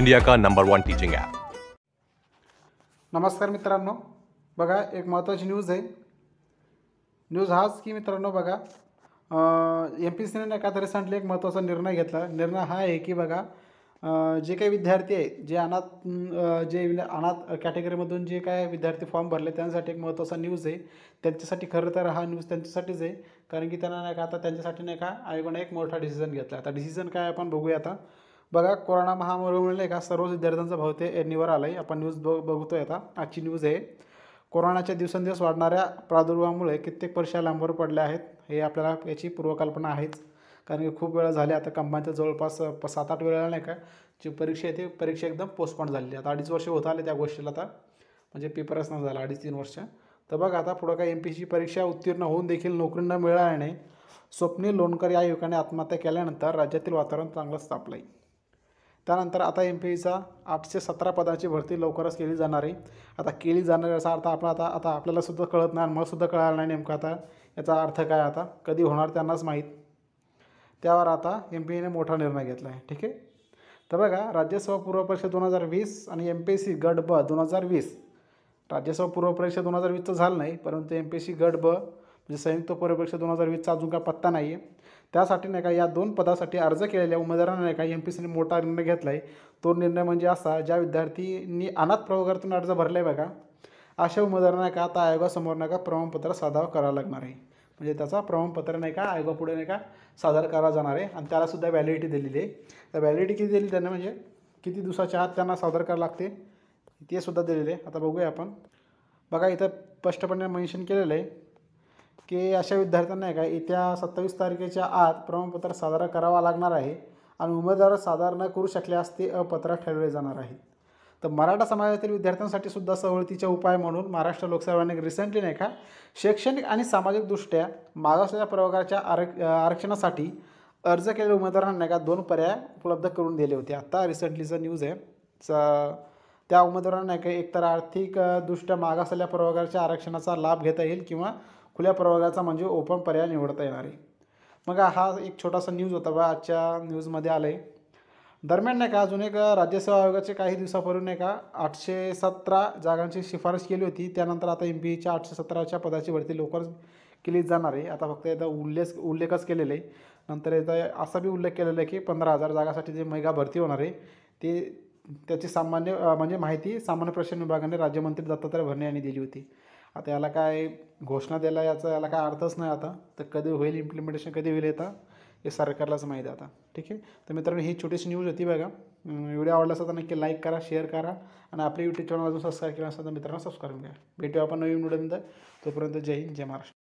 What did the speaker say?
India का number one teaching app नमस्कार मित्रांनो बघा एक महत्त्वाची न्यूज आहे न्यूज हाच की मित्रांनो बघा एम पी सीने एका तरी एक महत्त्वाचा निर्णय घेतला निर्णय हा आहे की बघा जे काही विद्यार्थी आहे जे अनाथ जे अनाथ कॅटेगरीमधून जे काय विद्यार्थी फॉर्म भरले त्यांसाठी एक महत्त्वाचा न्यूज आहे त्यांच्यासाठी खरं तर हा न्यूज त्यांच्यासाठीच आहे कारण की त्यांना नाही का आता त्यांच्यासाठी नाही का आयोगाने एक मोठा डिसिजन घेतला आता डिसिजन काय आपण बघूया आता बघा कोरोना महामारीमुळे नाही का सर्वच विद्यार्थ्यांचा भावते एरणीवर आला आहे आपण न्यूज बघ बघतोय आता आजची न्यूज आहे कोरोनाच्या दिवसेंदिवस वाढणाऱ्या प्रादुर्भावामुळे कित्येक परीक्षा लांबवर पडल्या आहेत हे आपल्याला याची पूर्वकल्पना आहेच कारण की खूप वेळा झाले आता कंपनीच्या जवळपास सात आठ वेळेला नाही का जी परीक्षा आहे ती परीक्षा एकदम पोस्टपोन झालेली आता अडीच वर्ष होत आले त्या गोष्टीला आता म्हणजे पेपरच नाही झाला अडीच तीन वर्ष तर बघा आता पुढं काय एम पी सीची परीक्षा उत्तीर्ण होऊन देखील नोकरी न मिळाल्याने स्वप्नील लोणकर या युवकाने आत्महत्या केल्यानंतर राज्यातील वातावरण चांगलंच तापलं आहे त्यानंतर आता एम पी एचा e आठशे सतरा पदाची भरती लवकरच केली जाणार आहे आता केली जाणार याचा अर्थ आपण आता आता आपल्याला सुद्धा कळत नाही मला सुद्धा कळायला नाही नेमका आता याचा अर्थ काय आता कधी होणार त्यांनाच माहीत त्यावर आता एम पी ईने e मोठा निर्णय घेतला आहे ठीक आहे तर बघा राज्यसभा पूर्व दोन हजार वीस आणि एम पी e सी गट ब दोन हजार वीस राज्यसभा पूर्वपरीक्षा दोन हजार वीसचं झालं नाही परंतु एम पी सी गट ब म्हणजे संयुक्त पूर्व दोन हजार वीसचा अजून काय पत्ता नाही आहे त्यासाठी नाही का या दोन पदासाठी अर्ज केलेल्या उमेदवारांना नाही का एम पी सीने मोठा निर्णय घेतला आहे तो निर्णय म्हणजे असा ज्या विद्यार्थींनी अनाथ प्रवर्गातून अर्ज भरला आहे बघा अशा उमेदवारांना का आता आयोगासमोर नाही का प्रमाणपत्र सादर करावं लागणार आहे म्हणजे त्याचा प्रमाणपत्र नाही का आयोगापुढे नाही का सादर करावा जाणार आहे आणि त्यालासुद्धा व्हॅलिडिटी दिलेली आहे तर व्हॅलिडिटी किती दिली त्यांना म्हणजे किती दिवसाच्या आत त्यांना सादर करावं लागते ते सुद्धा दिलेले आहे आता बघूया आपण बघा इथं स्पष्टपणे मेन्शन केलेलं आहे की अशा विद्यार्थ्यांना का येत्या सत्तावीस तारखेच्या आत प्रमाणपत्र सादर करावा लागणार आहे आणि उमेदवार सादर न करू शकले असते अपात्र ठरवले जाणार आहेत तर मराठा समाजातील विद्यार्थ्यांसाठी सुद्धा सवलतीच्या उपाय म्हणून महाराष्ट्र लोकसेवाने रिसेंटली नाही का शैक्षणिक आणि सामाजिकदृष्ट्या मागासलेल्या प्रवर्गाच्या आरक्ष आरक्षणासाठी अर्ज केलेल्या उमेदवारांना नाही का दोन पर्याय उपलब्ध करून दिले होते आत्ता रिसेंटलीचा न्यूज आहे त्या उमेदवारांना नाही का एकतर आर्थिकदृष्ट्या मागासलेल्या प्रवर्गाच्या आरक्षणाचा लाभ घेता येईल किंवा खुल्या प्रवर्गाचा म्हणजे ओपन पर्याय निवडता येणार आहे मग हा एक छोटासा न्यूज होता बा आजच्या न्यूजमध्ये आलं आहे दरम्यान नाही का अजून एक राज्यसेवा आयोगाचे काही दिवसापूर्वी नाही का आठशे सतरा जागांची शिफारस केली होती त्यानंतर आता एम पीच्या e आठशे सतराच्या पदाची भरती लवकरच केली जाणार आहे आता फक्त एकदा उल्लेख उल्लेखच केलेला आहे नंतर एकदा असा बी उल्लेख केलेला आहे की पंधरा हजार जागासाठी जे मेगा भरती होणार आहे ते त्याची सामान्य म्हणजे माहिती सामान्य प्रशासन विभागाने राज्यमंत्री दत्तात्रय भरणे यांनी दिली होती आता याला काय घोषणा द्यायला याचा याला काय अर्थच नाही आता तर कधी होईल इम्प्लिमेंटेशन कधी होईल येता हे सरकारलाच माहिती आहे आता ठीक आहे तर मित्रांनो ही छोटीशी न्यूज होती बघा व्हिडिओ आवडला असेल नक्की लाईक करा शेअर करा आणि आपल्या यूट्यूब चॅनल अजून सबस्क्राईब केलं असेल तर मित्रांनो सबस्क्राईब करा भेटू आपण नवीन व्हिडिओमध्ये तोपर्यंत जय हिंद जय महाराष्ट्र